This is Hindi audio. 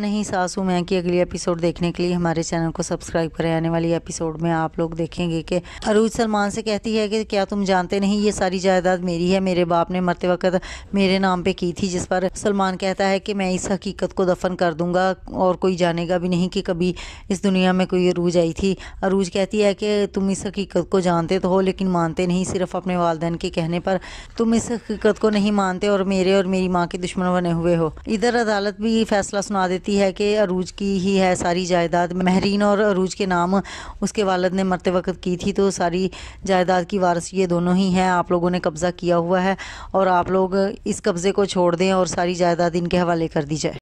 नहीं सासू मैं की अगली एपिसोड देखने के लिए हमारे चैनल को सब्सक्राइब करें आने वाली एपिसोड में आप लोग देखेंगे कि अरूज सलमान से कहती है कि क्या तुम जानते नहीं ये सारी जायदाद मेरी है मेरे बाप ने मरते वक्त मेरे नाम पे की थी जिस पर सलमान कहता है कि मैं इस हकीकत को दफन कर दूंगा और कोई जानेगा भी नहीं कि कभी इस दुनिया में कोई अरूज आई थी अरूज कहती है कि तुम इस हकीकत को जानते तो हो लेकिन मानते नहीं सिर्फ अपने वालदेन के कहने पर तुम इस हकीकत को नहीं मानते और मेरे और मेरी माँ के दुश्मन बने हुए हो इधर अदालत भी फैसला सुना देती देती है कि अरूज की ही है सारी जायदाद महरीन और अरूज के नाम उसके वालद ने मरते वक्त की थी तो सारी जायदाद की वारस ये दोनों ही हैं आप लोगों ने कब्ज़ा किया हुआ है और आप लोग इस कब्ज़े को छोड़ दें और सारी जायदाद इनके हवाले कर दी जाए